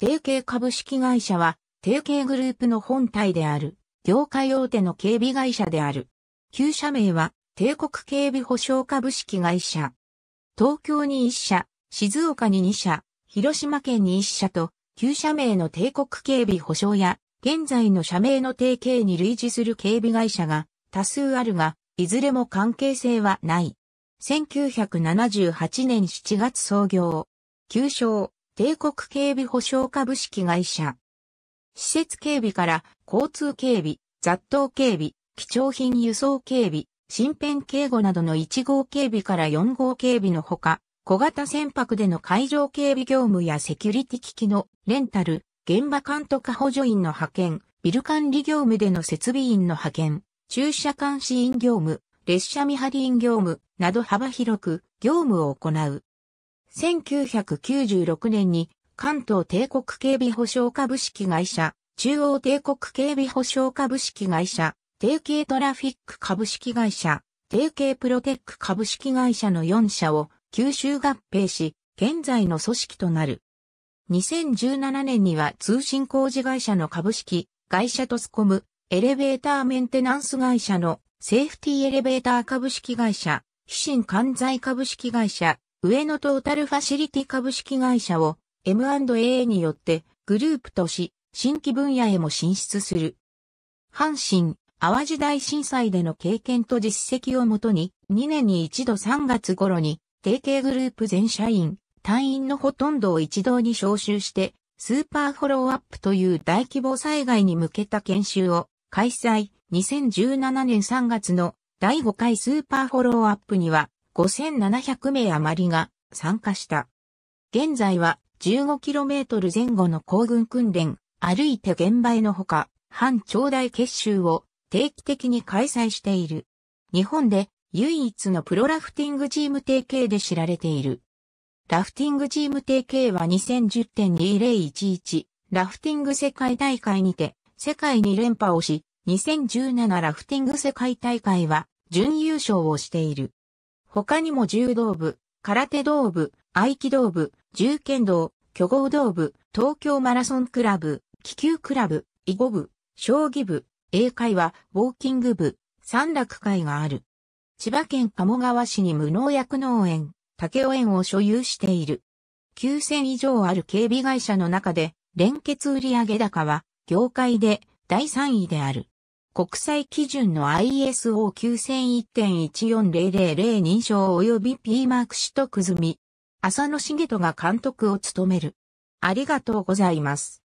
提携株式会社は、提携グループの本体である、業界大手の警備会社である。旧社名は、帝国警備保障株式会社。東京に1社、静岡に2社、広島県に1社と、旧社名の帝国警備保障や、現在の社名の提携に類似する警備会社が多数あるが、いずれも関係性はない。1978年7月創業。旧称、帝国警備保障株式会社。施設警備から交通警備、雑踏警備、貴重品輸送警備、身辺警護などの1号警備から4号警備のほか、小型船舶での海上警備業務やセキュリティ機器のレンタル、現場監督補助員の派遣、ビル管理業務での設備員の派遣、駐車監視員業務、列車見張り員業務など幅広く業務を行う。1996年に関東帝国警備保障株式会社、中央帝国警備保障株式会社、定型トラフィック株式会社、定型プロテック株式会社の4社を吸収合併し、現在の組織となる。2017年には通信工事会社の株式、会社トスコム、エレベーターメンテナンス会社のセーフティーエレベーター株式会社、非新関西株式会社、上野トータルファシリティ株式会社を M&A によってグループとし、新規分野へも進出する。阪神、淡路大震災での経験と実績をもとに、2年に一度3月頃に、提携グループ全社員、隊員のほとんどを一堂に招集して、スーパーフォローアップという大規模災害に向けた研修を開催。2017年3月の第5回スーパーフォローアップには、5700名余りが参加した。現在は 15km 前後の行軍訓練、歩いて現場へのほか、反頂戴結集を定期的に開催している。日本で唯一のプロラフティングチーム提携で知られている。ラフティングチーム提携は2010.2011ラフティング世界大会にて世界に連覇をし、2017ラフティング世界大会は準優勝をしている。他にも柔道部、空手道部、合気道部、銃剣道、巨豪道部、東京マラソンクラブ、気球クラブ、囲碁部、将棋部、英会話、ウォーキング部、三楽会がある。千葉県鴨川市に無農薬農園、竹尾園を所有している。9000以上ある警備会社の中で、連結売上高は、業界で第3位である。国際基準の ISO 9001.1400認証及び P マーク取得済み。浅野茂人が監督を務める。ありがとうございます。